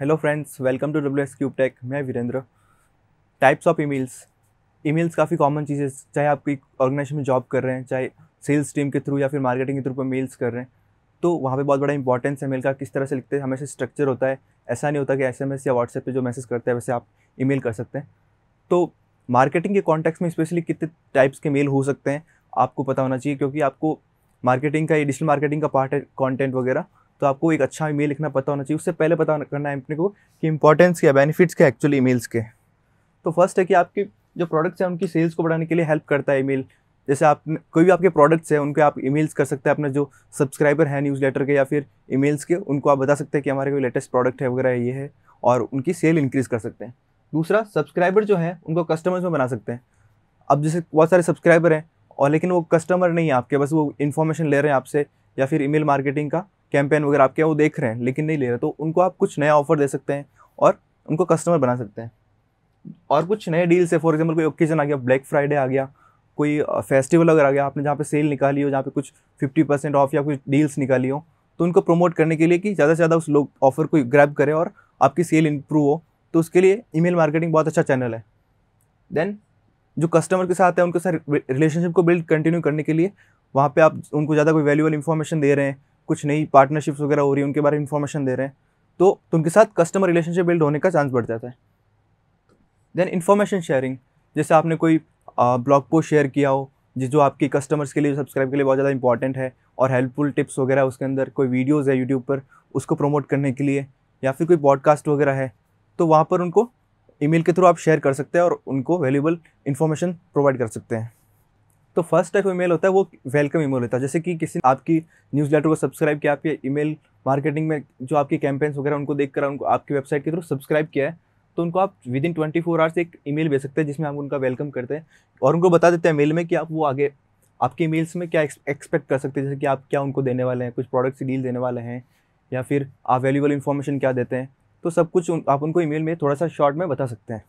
hello friends welcome to W S cube tech मैं Virendra types of emails emails काफ़ी common चीज़ है चाहे आप कोई ऑर्गेनाइजेशन में जॉब कर रहे हैं चाहे सेल्स टीम के थ्रू या फिर मार्केटिंग के थ्रू पर मेल्स कर रहे हैं तो वहाँ पे बहुत बड़ा इंपॉर्टेंस है मेल का किस तरह से लिखते हैं हमेशा स्ट्रक्चर होता है ऐसा नहीं होता कि एस या व्हाट्सएप पर जो मैसेज करते हैं वैसे आप ई कर सकते हैं तो मार्केटिंग के कॉन्टेक्स में स्पेशली कितने टाइप्स के मेल हो सकते हैं आपको पता होना चाहिए क्योंकि आपको मार्केटिंग का ये डिजिटल मार्केटिंग का पार्ट है कॉन्टेंट वगैरह तो आपको एक अच्छा ईमेल लिखना पता होना चाहिए उससे पहले पता करना है अपने को कि इंपॉर्टेंस क्या बेनिफिट्स क्या एक्चुअली ई के तो फर्स्ट है कि आपके जो प्रोडक्ट्स हैं उनकी सेल्स को बढ़ाने के लिए हेल्प करता है ईमेल जैसे आप कोई भी आपके प्रोडक्ट्स हैं उनके आप ईमेल्स कर सकते हैं अपने जो सब्सक्राइबर हैं न्यूज़ लेटर के या फिर ईमेल्स के उनको आप बता सकते हैं कि हमारे कोई लेटेस्ट प्रोडक्ट है वगैरह ये है और उनकी सेल इंक्रीज़ कर सकते हैं दूसरा सब्सक्राइबर जो है उनको कस्टमर्स में बना सकते हैं अब जैसे बहुत सारे सब्सक्राइबर हैं और लेकिन वो कस्टमर नहीं है आपके बस वो इन्फॉर्मेशन ले रहे हैं आपसे या फिर ईमेल मार्केटिंग का कैंपेन वगैरह आपके वो देख रहे हैं लेकिन नहीं ले रहे तो उनको आप कुछ नया ऑफर दे सकते हैं और उनको कस्टमर बना सकते हैं और कुछ नए डील्स है फॉर एग्जाम्पल कोई ओकेजन आ गया ब्लैक फ्राइडे आ गया कोई फेस्टिवल अगर आ गया आपने जहाँ पे सेल निकाली हो जहाँ पे कुछ फिफ्टी परसेंट ऑफ या कुछ डील्स निकाली हो तो उनको प्रमोट करने के लिए कि ज़्यादा से ज़्यादा उस लोग ऑफर को ग्रैब करें और आपकी सेल इंप्रूव हो तो उसके लिए ईमेल मार्केटिंग बहुत अच्छा चैनल है देन जो कस्टमर के साथ है उनके साथ रिलेशनशिप को बिल्ड कंटिन्यू करने के लिए वहाँ पर आप उनको ज़्यादा कोई वैल्यूबल इन्फॉर्मेशन दे रहे हैं कुछ नई पार्टनरशिप्स वगैरह हो रही है उनके बारे में इन्फॉर्मेशन दे रहे हैं तो, तो उनके साथ कस्टमर रिलेशनशिप बिल्ड होने का चांस बढ़ जाता है देन इन्फॉर्मेशन शेयरिंग जैसे आपने कोई ब्लॉग पोस्ट शेयर किया हो जिस जो आपके कस्टमर्स के लिए सब्सक्राइब के लिए बहुत ज़्यादा इंपॉर्टेंट है और हेल्पफुल टिप्स वगैरह उसके अंदर कोई वीडियोज़ है यूट्यूब पर उसको प्रमोट करने के लिए या फिर कोई पॉडकास्ट वगैरह है तो वहाँ पर उनको ईमेल के थ्रू आप शेयर कर सकते हैं और उनको वैल्यूबल इन्फॉर्मेशन प्रोवाइड कर सकते हैं तो फर्स्ट टाइप ईमेल होता है वो वेलकम ईमेल होता है जैसे कि किसी आपकी न्यूज़ लेटर को सब्सक्राइब किया आपके ईमेल मार्केटिंग में जो आपकी कैंपेन्स वगैरह उनको देख कर उनको आपकी वेबसाइट के थ्रू सब्सक्राइब किया है तो उनको आप within twenty four hours एक ई भेज सकते हैं जिसमें हम उनका वेलकम करते हैं और उनको बता देते हैं मेल में कि आप वो आगे आपके ई में क्या एक्सपेक्ट कर सकते हैं जैसे कि आप क्या उनको देने वाले हैं कुछ प्रोडक्ट्स डील देने वाले हैं या फिर आप वैल्यूबल इन्फॉर्मेशन क्या देते हैं तो सब कुछ उन, आप उनको ईमेल में थोड़ा सा शॉर्ट में बता सकते हैं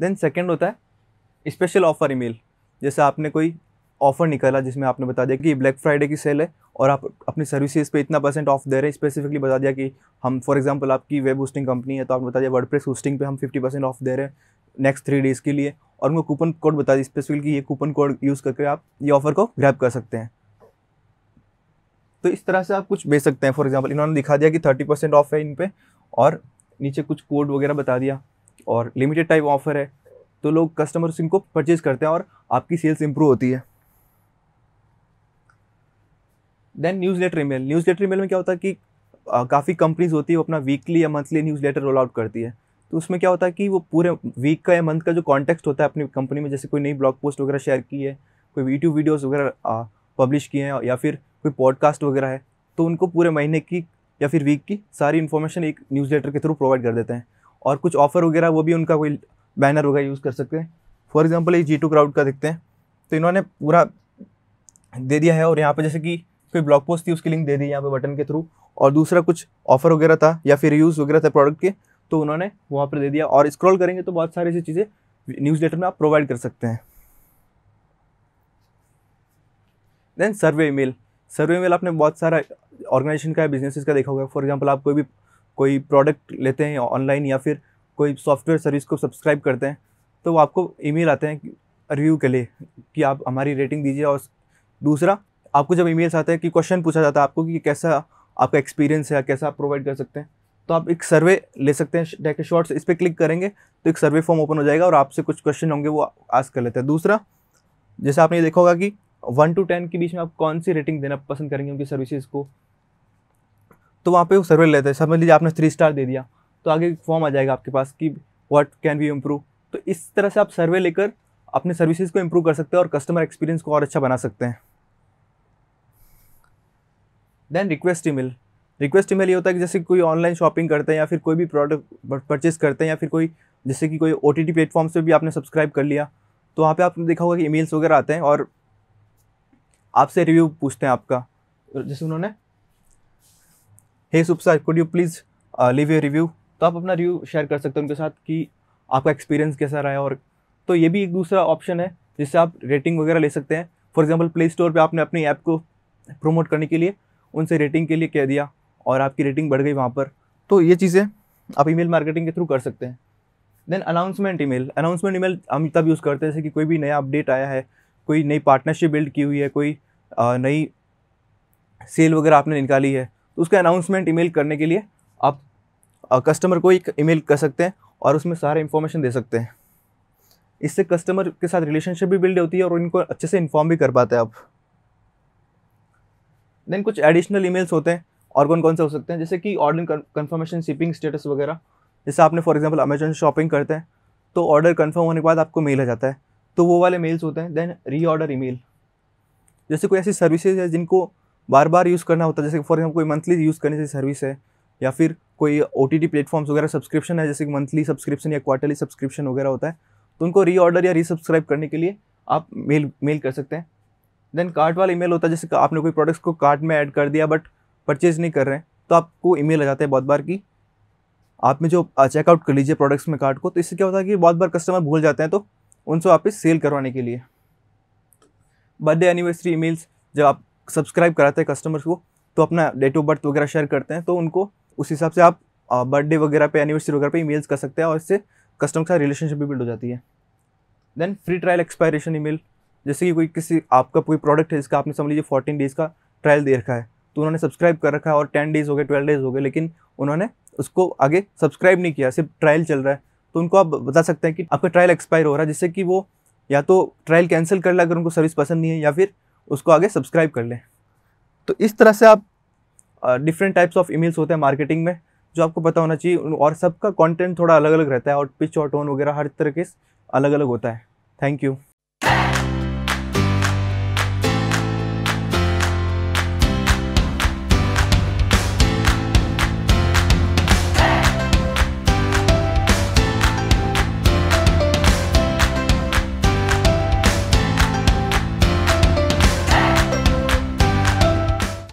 देन सेकेंड होता है स्पेशल ऑफ़र ईमेल जैसे आपने कोई ऑफ़र निकाला जिसमें आपने बता दिया कि ब्लैक फ्राइडे की सेल है और आप अपनी सर्विसेज पे इतना परसेंट ऑफ दे रहे हैं स्पेसिफिकली बता दिया कि हम फॉर एग्जांपल आपकी वेब होस्टिंग कंपनी है तो आपने बता दिया वर्ड प्रेस होस्टिंग पर हम फिफ्टी परसेंट ऑफ दे रहे हैं नेक्स्ट थ्री डेज़ के लिए और उनको कूपन कोड बता दिया स्पेसिफिकली कि ये कूपन कोड यूज़ करके आप ये ऑफ़र को ग्रैप कर सकते हैं तो इस तरह से आप कुछ बेच सकते हैं फॉर एग्जाम्पल इन्होंने दिखा दिया कि थर्टी परसेंट ऑफ है इन पर और नीचे कुछ कोड वगैरह बता दिया और लिमिटेड टाइप ऑफ़र है तो लोग कस्टमर्स इनको परचेज करते हैं और आपकी सेल्स इंप्रूव होती है then newsletter email newsletter email में क्या होता है कि काफ़ी कंपनीज होती है वो अपना वीकली या monthly newsletter roll out करती है तो उसमें क्या होता है कि वो पूरे वीक का या मंथ का जो कॉन्टेक्स्ट होता है अपनी कंपनी में जैसे कोई नई ब्लॉग पोस्ट वगैरह शेयर की है कोई यूट्यूब वीडियोज़ वगैरह पब्लिश किए हैं या फिर कोई पॉडकास्ट वगैरह है तो उनको पूरे महीने की या फिर वीक की सारी इन्फॉर्मेशन एक न्यूज़ लेटर के थ्रू प्रोवाइड कर देते हैं और कुछ ऑफ़र वगैरह वो भी उनका कोई बैनर वगैरह यूज़ कर सकते हैं फॉर एग्जाम्पल ये जी टू क्राउड का देखते हैं तो इन्होंने पूरा दे दिया है और यहाँ पर जैसे कि कोई ब्लॉग पोस्ट थी उसकी लिंक दे दी यहाँ पे बटन के थ्रू और दूसरा कुछ ऑफर वगैरह था या फिर यूज़ वगैरह था प्रोडक्ट के तो उन्होंने वहाँ पर दे दिया और स्क्रॉल करेंगे तो बहुत सारी ऐसी चीज़ें न्यूज़ लेटर में आप प्रोवाइड कर सकते हैं then survey mail survey mail आपने बहुत सारा ऑर्गेनाइजेशन का बिजनेसिस का देखा होगा फॉर एग्जाम्पल आप कोई भी कोई प्रोडक्ट लेते हैं ऑनलाइन या फिर कोई सॉफ्टवेयर सर्विस को सब्सक्राइब करते हैं तो वो आपको ईमेल आते हैं रिव्यू के लिए कि आप हमारी रेटिंग दीजिए और दूसरा आपको जब ईमेल्स आते हैं कि क्वेश्चन पूछा जाता है आपको कि कैसा आपका एक्सपीरियंस है कैसा आप प्रोवाइड कर सकते हैं तो आप एक सर्वे ले सकते हैं डेके शॉर्ट्स इस पर क्लिक करेंगे तो एक सर्वे फॉर्म ओपन हो जाएगा और आपसे कुछ क्वेश्चन होंगे वो आज कर लेते हैं दूसरा जैसे आपने देखा होगा कि वन टू टेन के बीच में आप कौन सी रेटिंग देना पसंद करेंगे उनकी सर्विसेज को तो वहाँ पे वो सर्वे लेते हैं समझ लीजिए आपने थ्री स्टार दे दिया तो आगे फॉर्म आ जाएगा आपके पास कि व्हाट कैन वी इम्प्रूव तो इस तरह से आप सर्वे लेकर अपने सर्विसेज को इम्प्रूव कर सकते हैं और कस्टमर एक्सपीरियंस को और अच्छा बना सकते हैं then request email request email ये होता है कि जैसे कोई ऑनलाइन शॉपिंग करते हैं या फिर कोई भी प्रोडक्ट परचेस करते हैं या फिर कोई जैसे कि कोई ओ टी टी प्लेटफॉर्म से भी आपने सब्सक्राइब कर लिया तो वहाँ पे आपने देखा होगा कि ईमेल्स वगैरह आते हैं और आपसे रिव्यू पूछते हैं आपका जैसे उन्होंने हे सुपसा could you please leave you review तो आप अपना रिव्यू शेयर कर सकते हो उनके साथ कि आपका एक्सपीरियंस कैसा रहा है और तो ये भी एक दूसरा ऑप्शन है जिससे आप रेटिंग वगैरह ले सकते हैं फॉर एग्जाम्पल प्ले स्टोर पर आपने अपनी ऐप को प्रमोट करने के लिए उनसे रेटिंग के लिए कह दिया और आपकी रेटिंग बढ़ गई वहाँ पर तो ये चीज़ें आप ईमेल मार्केटिंग के थ्रू कर सकते हैं then announcement email announcement email हम तब यूज़ करते हैं जैसे कि कोई भी नया अपडेट आया है कोई नई पार्टनरशिप बिल्ड की हुई है कोई नई सेल वगैरह आपने निकाली है तो उसका अनाउंसमेंट ईमेल करने के लिए आप कस्टमर को एक ईमेल कर सकते हैं और उसमें सारे इन्फॉर्मेशन दे सकते हैं इससे कस्टमर के साथ रिलेशनशिप भी बिल्ड होती है और इनको अच्छे से इन्फॉर्म भी कर पाते हैं आप देन कुछ एडिशनल ईमेल्स होते हैं और कौन कौन से हो सकते हैं जैसे कि ऑर्डर कन्फर्मेशन शिपिंग स्टेटस वगैरह जैसे आपने फॉर एग्जांपल अमेजोन शॉपिंग करते हैं तो ऑर्डर कन्फर्म होने के बाद आपको मेल आ जाता है तो वो वाले मेल्स होते हैं देन री ऑर्डर ई जैसे कोई ऐसी सर्विसेज है जिनको बार बार यूज़ करना होता है जैसे फॉर एग्जाम्पल कोई मंथली यूज़ करने जैसी सर्विस है या फिर कोई ओ टी टी प्लेटफॉर्म्स वगैरह सब्सक्रिप्शन है जैसे कि मंथली सब्सक्रिप्शन या क्वार्टरली सब्सक्रिप्शन वगैरह होता है तो उनको रीऑर्डर या रीसब्सक्राइब करने के लिए आप मेल मेल कर सकते हैं देन कार्ट वाला ईमेल होता है जैसे आपने कोई प्रोडक्ट्स को कार्ट में ऐड कर दिया बट परचेज नहीं कर रहे हैं तो आपको ईमेल आ जाता है बहुत बार की आप में जो चेकआउट कर लीजिए प्रोडक्ट्स में कार्ट को तो इससे क्या होता है कि बहुत बार कस्टमर भूल जाते हैं तो उनसे वापस सेल करवाने के लिए बर्थडे एनिवर्सरी ईमेल्स जब आप सब्सक्राइब कराते हैं कस्टमर्स को तो अपना डेट ऑफ बर्थ वगैरह शेयर करते हैं तो उनको उस हिसाब से आप बर्थडे वगैरह पे एनिवर्सरी वगैरह पे ई कर सकते हैं और इससे कस्टमर के साथ रिलेशनशिप भी बिल्ड हो जाती है देन फ्री ट्रायल एक्सपायरेशन ई जैसे कि कोई किसी आपका कोई प्रोडक्ट है जिसका आपने समझ लीजिए फोर्टीन डेज़ का ट्रायल दे रखा है तो उन्होंने सब्सक्राइब कर रखा है और टेन डेज़ हो गए ट्वेल्व डेज़ हो गए लेकिन उन्होंने उसको आगे सब्सक्राइब नहीं किया सिर्फ ट्रायल चल रहा है तो उनको आप बता सकते हैं कि आपका ट्रायल एक्सपायर हो रहा है जिससे कि वो या तो ट्रायल कैंसिल कर लें अगर उनको सर्विस पसंद नहीं है या फिर उसको आगे सब्सक्राइब कर लें तो इस तरह से आप डिफरेंट टाइप्स ऑफ ईमेल्स होते हैं मार्केटिंग में जो आपको पता होना चाहिए और सबका कंटेंट थोड़ा अलग अलग रहता है और पिच और टोन वगैरह हर तरह के अलग अलग होता है थैंक यू